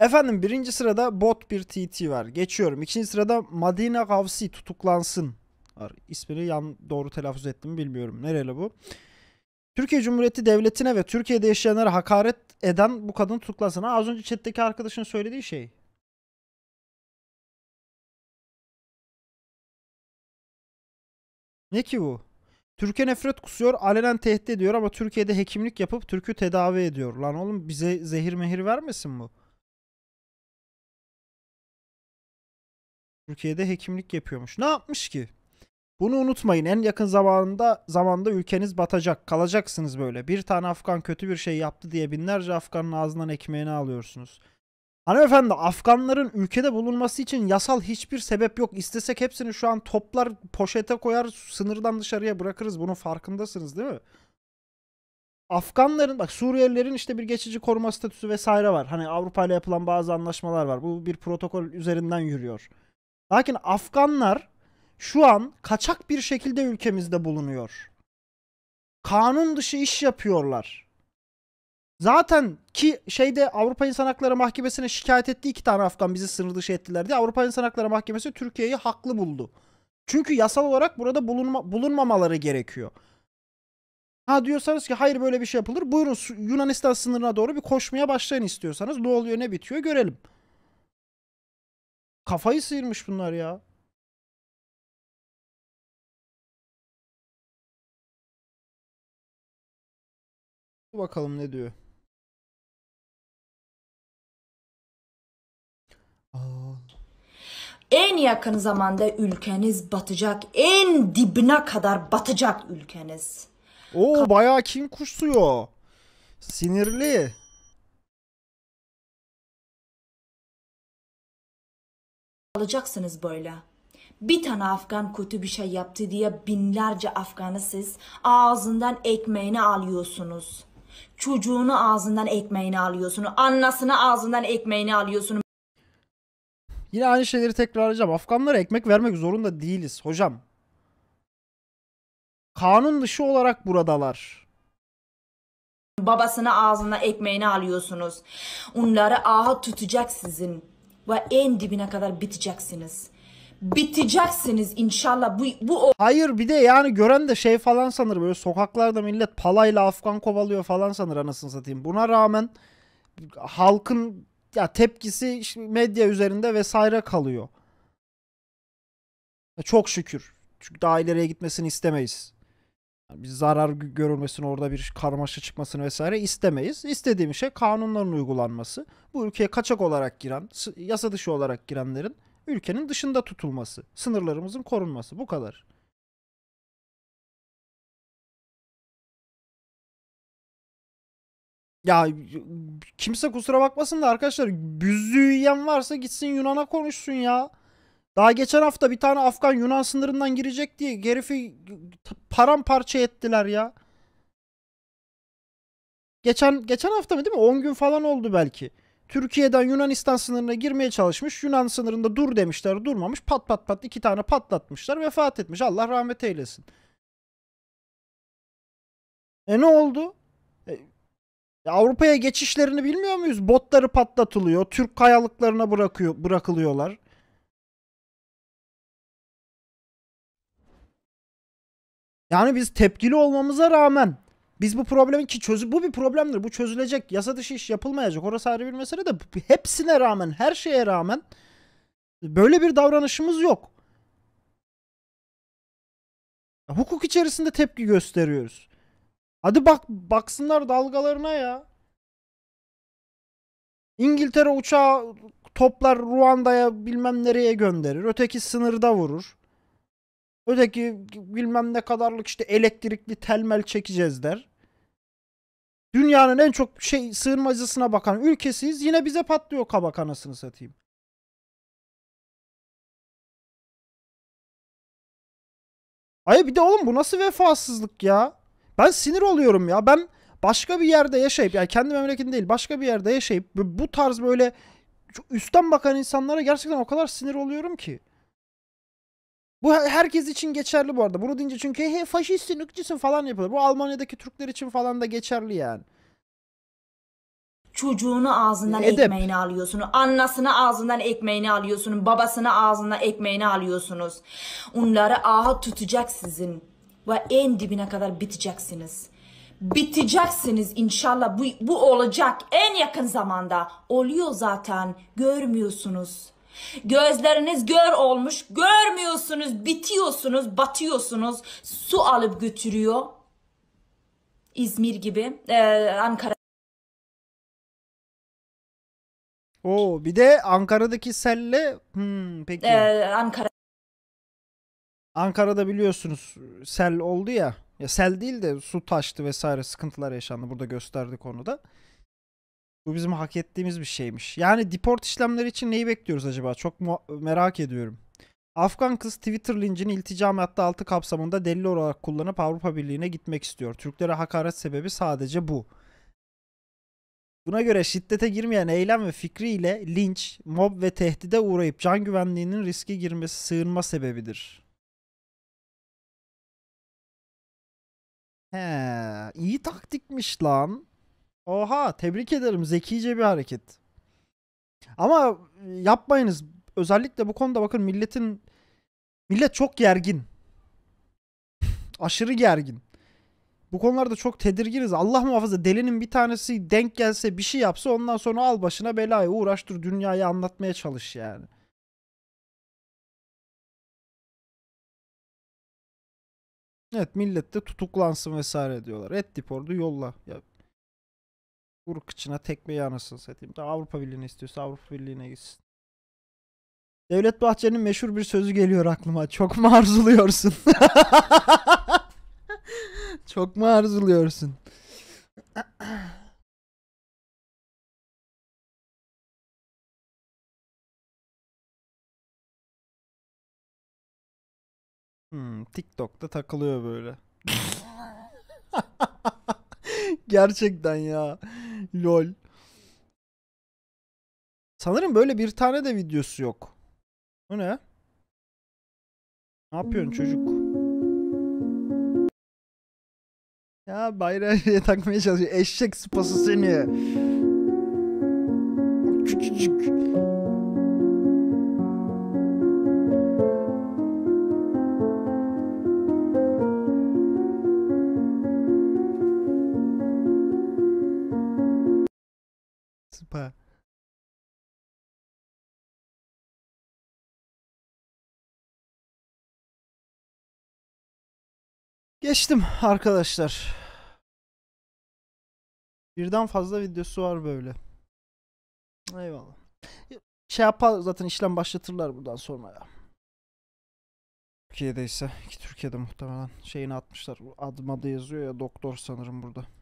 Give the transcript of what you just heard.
Efendim birinci sırada bot bir TT var. Geçiyorum. İkinci sırada Madina Gavsi tutuklansın. İsmini yan doğru telaffuz ettim bilmiyorum. Nereli bu? Türkiye Cumhuriyeti Devleti'ne ve Türkiye'de yaşayanlara hakaret eden bu kadın tutuklansın. Ha, az önce chatteki arkadaşın söylediği şey. Ne ki bu? Türkiye nefret kusuyor, alenen tehdit ediyor ama Türkiye'de hekimlik yapıp Türk'ü tedavi ediyor. Lan oğlum bize zehir mehir vermesin bu. Türkiye'de hekimlik yapıyormuş. Ne yapmış ki? Bunu unutmayın. En yakın zamanında, zamanda ülkeniz batacak. Kalacaksınız böyle. Bir tane Afgan kötü bir şey yaptı diye binlerce Afganın ağzından ekmeğini alıyorsunuz. Hanımefendi Afganların ülkede bulunması için yasal hiçbir sebep yok. İstesek hepsini şu an toplar poşete koyar sınırdan dışarıya bırakırız. Bunun farkındasınız değil mi? Afganların bak Suriyelilerin işte bir geçici koruma statüsü vesaire var. Hani Avrupa ile yapılan bazı anlaşmalar var. Bu bir protokol üzerinden yürüyor. Lakin Afganlar şu an kaçak bir şekilde ülkemizde bulunuyor. Kanun dışı iş yapıyorlar. Zaten ki şeyde Avrupa İnsan Hakları Mahkemesi'ne şikayet etti iki tane Afgan bizi sınır dışı ettiler diye Avrupa İnsan Hakları Mahkemesi Türkiye'yi haklı buldu. Çünkü yasal olarak burada bulunma, bulunmamaları gerekiyor. Ha diyorsanız ki hayır böyle bir şey yapılır. Buyurun Yunanistan sınırına doğru bir koşmaya başlayın istiyorsanız. Ne oluyor ne bitiyor görelim. Kafayı sıyırmış bunlar ya. Bakalım ne diyor. En yakın zamanda ülkeniz batacak. En dibine kadar batacak ülkeniz. Oo bayağı kim kuşluyor. Sinirli. alacaksınız böyle. Bir tane Afgan kötü bir şey yaptı diye binlerce Afgan'ı siz ağzından ekmeğini alıyorsunuz. Çocuğunu ağzından ekmeğini alıyorsunuz. Annasını ağzından ekmeğini alıyorsunuz. Yine aynı şeyleri tekrarlayacağım. Afganlara ekmek vermek zorunda değiliz hocam. Kanun dışı olarak buradalar. Babasını ağzına ekmeğini alıyorsunuz. Onları ağa tutacak sizin ve en dibine kadar biteceksiniz. Biteceksiniz inşallah. Bu, bu o. Hayır bir de yani gören de şey falan sanır böyle sokaklarda millet palayla Afgan kovalıyor falan sanır anasını satayım. Buna rağmen halkın ya tepkisi medya üzerinde vesaire kalıyor. Çok şükür. Çünkü daha ileriye gitmesini istemeyiz bir zarar görülmesini orada bir karmaşa çıkmasını vesaire istemeyiz. İstediğimiz şey kanunların uygulanması. Bu ülkeye kaçak olarak giren, yasa dışı olarak girenlerin ülkenin dışında tutulması, sınırlarımızın korunması bu kadar. Ya kimse kusura bakmasın da arkadaşlar büzüğü yiyen varsa gitsin Yunan'a konuşsun ya. Daha geçen hafta bir tane Afgan Yunan sınırından girecek diye gerifi paramparça ettiler ya. Geçen geçen hafta mı değil mi? 10 gün falan oldu belki. Türkiye'den Yunanistan sınırına girmeye çalışmış. Yunan sınırında dur demişler. Durmamış. Pat pat pat iki tane patlatmışlar. Vefat etmiş. Allah rahmet eylesin. E ne oldu? E, Avrupa'ya geçişlerini bilmiyor muyuz? Botları patlatılıyor. Türk kayalıklarına bırakıyor, bırakılıyorlar. Yani biz tepkili olmamıza rağmen biz bu problemin ki çözü bu bir problemdir. Bu çözülecek. Yasa dışı iş yapılmayacak. Orası ayrı bir mesele de hepsine rağmen, her şeye rağmen böyle bir davranışımız yok. Hukuk içerisinde tepki gösteriyoruz. Hadi bak baksınlar dalgalarına ya. İngiltere uçağı toplar Ruanda'ya bilmem nereye gönderir. Öteki sınırda vurur. Öteki bilmem ne kadarlık işte elektrikli telmel çekeceğiz der. Dünyanın en çok şey sığınmacısına bakan ülkesiyiz. Yine bize patlıyor kabak anasını satayım. Ay bir de oğlum bu nasıl vefasızlık ya? Ben sinir oluyorum ya. Ben başka bir yerde yaşayıp yani kendi memleketim değil başka bir yerde yaşayıp bu tarz böyle üstten bakan insanlara gerçekten o kadar sinir oluyorum ki. Bu herkes için geçerli bu arada. Bunu deyince çünkü he faşistsin, ırkçısın falan yapılır. Bu Almanya'daki Türkler için falan da geçerli yani. Çocuğunu ağzından Edep. ekmeğini alıyorsunuz. Annasını ağzından ekmeğini alıyorsunuz. Babasını ağzından ekmeğini alıyorsunuz. Onları ağa tutacak sizin. Ve en dibine kadar biteceksiniz. Biteceksiniz inşallah. Bu, bu olacak en yakın zamanda. Oluyor zaten. Görmüyorsunuz. Gözleriniz gör olmuş. Görmüyorsunuz, bitiyorsunuz, batıyorsunuz. Su alıp götürüyor. İzmir gibi, e, Ankara. Oo, bir de Ankara'daki selle hmm, peki. Ee, Ankara. Ankara'da biliyorsunuz sel oldu ya. Ya sel değil de su taştı vesaire sıkıntılar yaşandı. Burada gösterdik onu da. Bu bizim hak ettiğimiz bir şeymiş. Yani deport işlemleri için neyi bekliyoruz acaba? Çok merak ediyorum. Afgan kız Twitter lincini ilticam madde altı kapsamında delil olarak kullanıp Avrupa Birliği'ne gitmek istiyor. Türklere hakaret sebebi sadece bu. Buna göre şiddete girmeyen eylem ve fikriyle linç, mob ve tehdide uğrayıp can güvenliğinin riske girmesi sığınma sebebidir. He, iyi taktikmiş lan. Oha tebrik ederim. Zekice bir hareket. Ama e, yapmayınız. Özellikle bu konuda bakın milletin millet çok gergin. Aşırı gergin. Bu konularda çok tedirginiz. Allah muhafaza delinin bir tanesi denk gelse bir şey yapsa ondan sonra al başına belayı uğraştır dünyayı anlatmaya çalış yani. Evet millet de tutuklansın vesaire diyorlar. Et dipordu yolla. Ya Vur kıçına tekmeyi anasını satayım. Da Avrupa Birliği'ne istiyorsa Avrupa Birliği'ne gitsin. Devlet Bahçeli'nin meşhur bir sözü geliyor aklıma. Çok mu arzuluyorsun? Çok mu arzuluyorsun? Hmm, TikTok'ta takılıyor böyle. Gerçekten ya. Lol. Sanırım böyle bir tane de videosu yok. Bu ne? Ne yapıyorsun çocuk? Ya bayrağı şeye takmaya çalışıyor. Eşek sıpası seni. Küçücük. Avrupa Geçtim arkadaşlar. Birden fazla videosu var böyle. Eyvallah. Şey yapar zaten işlem başlatırlar buradan sonra ya. Türkiye'deyse ki Türkiye'de muhtemelen şeyini atmışlar. Adım adı yazıyor ya doktor sanırım burada.